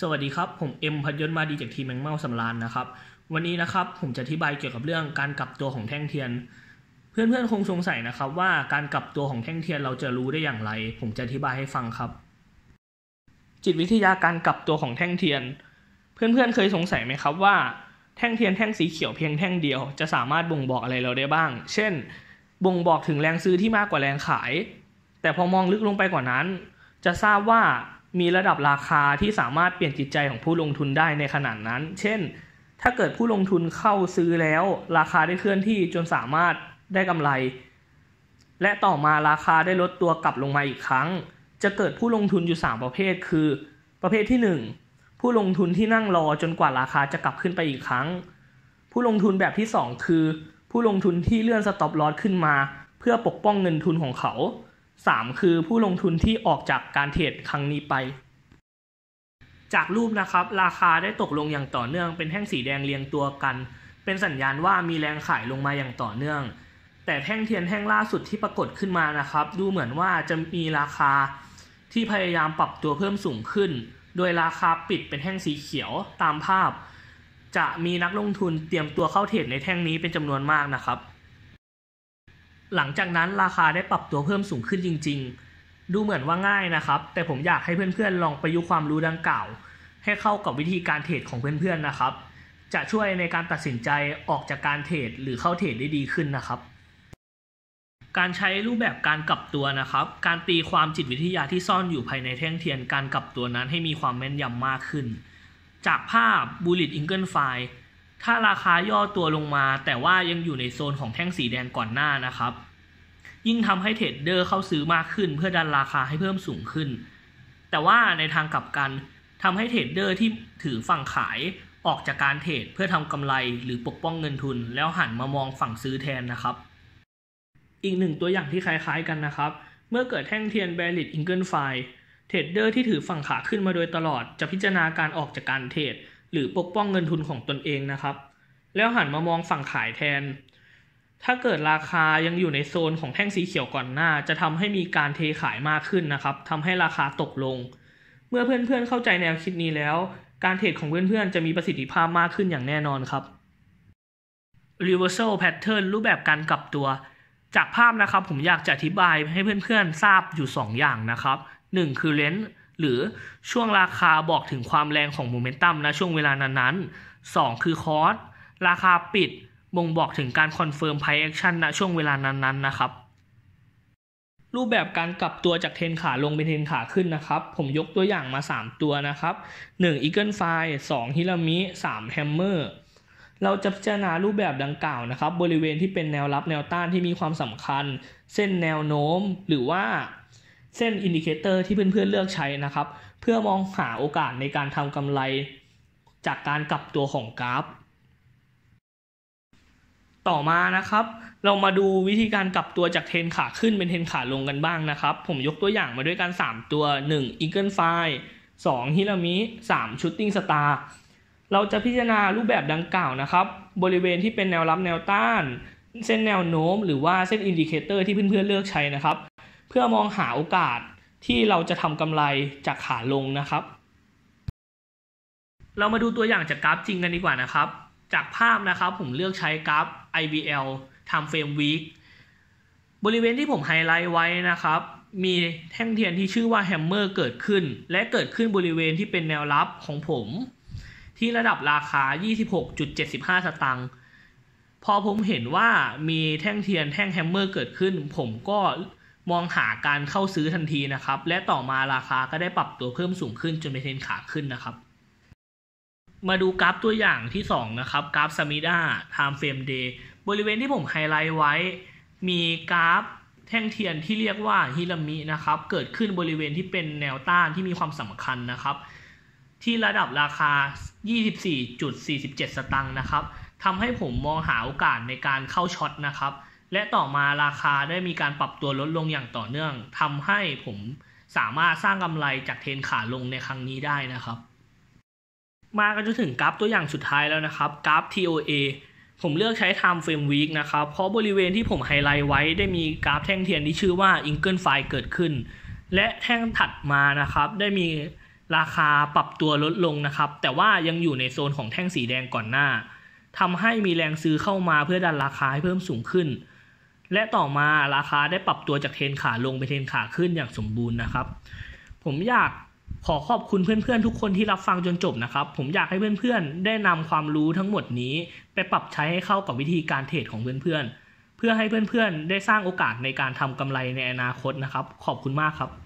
สวัสดีครับผมเอ็มพัทยศมาดีจากทีมแมงเม้าสำรานนะครับ วันนี้นะครับผมจะอธิบายเกี่ยวกับเรื่อง การกลับตัวของแท่งเทียน เพื่อนๆคงสงสัยนะครับ ว่าการกลับตัวของแท่งเทียนเราจะรู้ได้อย่างไร ผมจะอธิบายให้ฟังครับ จิตวิทยาการกลับตัวของแท่งเทียน เพื่อนๆเคยสงสัยไหมครับว่าแท่งเทียนแท่งสีเขียวเพียงแท่งเดียวจะสามารถบ่งบอกอะไรเราได้บ้าง เช่น บ่งบอกถึงแรงซื้อที่มากกว่าแรงขาย แต่พอมองลึกลงไปกว่านั้น จะทราบว่ามีระดับราคาที่สามารถเปลี่ยนจิตใจของผู้ลงทุนได้ในขนาดนั้น เช่น ถ้าเกิดผู้ลงทุนเข้าซื้อแล้ว ราคาได้เคลื่อนที่จนสามารถได้กำไร และต่อมาราคาได้ลดตัวกลับลงมาอีกครั้ง จะเกิดผู้ลงทุนอยู่ 3 ประเภท คือ ประเภทที่1ผู้ลงทุนที่นั่งรอจนกว่าราคาจะกลับขึ้นไปอีกครั้ง ผู้ลงทุนแบบที่ 2 คือ ผู้ลงทุนที่เลื่อนสต็อปลอสขึ้นมา เพื่อปกป้องเงินทุนของเขา3คือผู้ลงทุนที่ออกจากการเทรดครั้งนี้ไป จากรูปนะครับ ราคาได้ตกลงอย่างต่อเนื่อง เป็นแท่งสีแดงเรียงตัวกัน เป็นสัญญาณว่ามีแรงขายลงมาอย่างต่อเนื่อง แต่แท่งเทียนแท่งล่าสุดที่ปรากฏขึ้นมานะครับ ดูเหมือนว่าจะมีราคาที่พยายามปรับตัวเพิ่มสูงขึ้นโดยราคาปิดเป็นแท่งสีเขียวตามภาพ จะมีนักลงทุนเตรียมตัวเข้าเทรดในแท่งนี้เป็นจำนวนมากนะครับหลังจากนั้นราคาได้ปรับตัวเพิ่มสูงขึ้นจริง ๆ ดูเหมือนว่าง่ายนะครับ แต่ผมอยากให้เพื่อนๆ ลองประยุกต์ความรู้ดังกล่าว ให้เข้ากับวิธีการเทรดของเพื่อนๆนะครับ จะช่วยในการตัดสินใจออกจากการเทรดหรือเข้าเทรดได้ดีขึ้นนะครับ การใช้รูปแบบการกลับตัวนะครับ การตีความจิตวิทยาที่ซ่อนอยู่ภายในแท่งเทียน การกลับตัวนั้นให้มีความแม่นยำมากขึ้น จากภาพ Bullet Eagle File ถ้าราคาย่อตัวลงมา แต่ว่ายังอยู่ในโซนของแท่งสีแดงก่อนหน้านะครับยิ่งทำให้เทรดเดอร์เข้าซื้อมากขึ้นเพื่อดันราคาให้เพิ่มสูงขึ้น แต่ว่าในทางกลับกันทำให้เทรดเดอร์ที่ถือฝั่งขายออกจากการเทรดเพื่อทำกำไรหรือปกป้องเงินทุน แล้วหันมามองฝั่งซื้อแทนนะครับ อีกหนึ่งตัวอย่างที่คล้ายๆกันนะครับ เมื่อเกิดแท่งเทียนแบริดอิงเกิลไฟเทรดเดอร์ที่ถือฝั่งขาขึ้นมาโดยตลอดจะพิจารณาการออกจากการเทรดหรือปกป้องเงินทุนของตนเองนะครับ แล้วหันมามองฝั่งขายแทนถ้าเกิดราคายังอยู่ในโซนของแท่งสีเขียวก่อนหน้า จะทำให้มีการเทขายมากขึ้นนะครับทำให้ราคาตกลง เมื่อเพื่อนๆเข้าใจแนวคิดนี้แล้ว การเทรดของเพื่อนๆจะมีประสิทธิภาพมากขึ้นอย่างแน่นอนครับ reversal pattern รูปแบบการกลับตัว จากภาพนะครับผมอยากจะอธิบายให้เพื่อนๆทราบอยู่ 2 อย่างนะครับ1คือเลนหรือช่วงราคาบอกถึงความแรงของโมเมนตัมนะช่วงเวลานั้นๆ2คือคอสราคาปิดบ่งบอกถึงการคอนเฟิร์มไพแอคชั่นณช่วงเวลานั้นๆนนนะครับ รูปแบบการกลับตัวจากเทนขาลงเป็นเทนขาขึ้นนะครับ ผมยกตัวอย่างมา 3 ตัวนะครับ1 Eagle f ิ y 2 h i r ามิ3มเมอร์เราจะพิจารณารูปแบบดังกล่าวนะครับ บริเวณที่เป็นแนวรับแนวต้านที่มีความสำคัญ เส้นแนวโน้มหรือว่าเส้นอินดิเคเตอร์ที่เพื่อนๆเลือกใช้นะครับ เพื่อมองหาโอกาสในการทำกำไรจากการกลับตัวของกราฟต่อมานะครับ เรามาดูวิธีการกลับตัวจากเทนขาขึ้นเป็นเทนขาลงกันบ้างนะครับ ผมยกตัวอย่างมาด้วยกัน3ตัว1 Eagle f สอ2ฮิลามิ3 Shooting Star เราจะพิจารณารูปแบบดังกล่าวนะครับ บริเวณที่เป็นแนวรับแนวต้าน เส้นแนวโน้มหรือว่าเส้นอินดิเคเตอร์ที่เพื่อนๆเลือกใช้นะครับ เพื่อมองหาโอกาสที่เราจะทำกำไรจากขาลงนะครับ เรามาดูตัวอย่างจากกราฟจริงกันดีกว่านะครับจากภาพนะครับผมเลือกใช้กราฟ IBL Time Frame Week บริเวณที่ผมไฮไลท์ไว้นะครับ มีแท่งเทียนที่ชื่อว่าแฮมเมอร์เกิดขึ้น และเกิดขึ้นบริเวณที่เป็นแนวรับของผม ที่ระดับราคา 26.75 สตางค์พอผมเห็นว่ามีแท่งเทียนแท่งแฮมเมอร์เกิดขึ้น ผมก็มองหาการเข้าซื้อทันทีนะครับ และต่อมาราคาก็ได้ปรับตัวเพิ่มสูงขึ้นจนเป็นเทรนขาขึ้นนะครับมาดูกราฟตัวอย่างที่ 2 นะครับ กราฟสมิด้าไทม์เฟรมเดย์บริเวณที่ผมไฮไลท์ไว้ มีกราฟแท่งเทียนที่เรียกว่าฮิรามินะครับ เกิดขึ้นบริเวณที่เป็นแนวต้านที่มีความสำคัญนะครับ ที่ระดับราคา 24.47 สตังค์นะครับทำให้ผมมองหาโอกาสในการเข้าช็อตนะครับ และต่อมาราคาได้มีการปรับตัวลดลงอย่างต่อเนื่องทำให้ผมสามารถสร้างกำไรจากเทรนขาลงในครั้งนี้ได้นะครับมาก็จะถึงกราฟตัวอย่างสุดท้ายแล้วนะครับ กราฟ TOA ผมเลือกใช้ time frame week นะครับ เพราะบริเวณที่ผมไฮไลท์ไว้ได้มีกราฟแท่งเทียนที่ชื่อว่า i n g l e f i e เกิดขึ้น และแท่งถัดมานะครับ ได้มีราคาปรับตัวลดลงนะครับ แต่ว่ายังอยู่ในโซนของแท่งสีแดงก่อนหน้า ทำให้มีแรงซื้อเข้ามาเพื่อดันราคาให้เพิ่มสูงขึ้น และต่อมาราคาได้ปรับตัวจากเทนขาลงไปเทนขาขึ้นอย่างสมบูรณ์นะครับ ผมอยากขอขอบคุณเพื่อน ๆทุกคนที่รับฟังจนจบนะครับ ผมอยากให้เพื่อนๆ ได้นำความรู้ทั้งหมดนี้ ไปปรับใช้ให้เข้ากับวิธีการเทรดของเพื่อนๆ เพื่อให้เพื่อนๆ ได้สร้างโอกาสในการทำกำไรในอนาคตนะครับ ขอบคุณมากครับ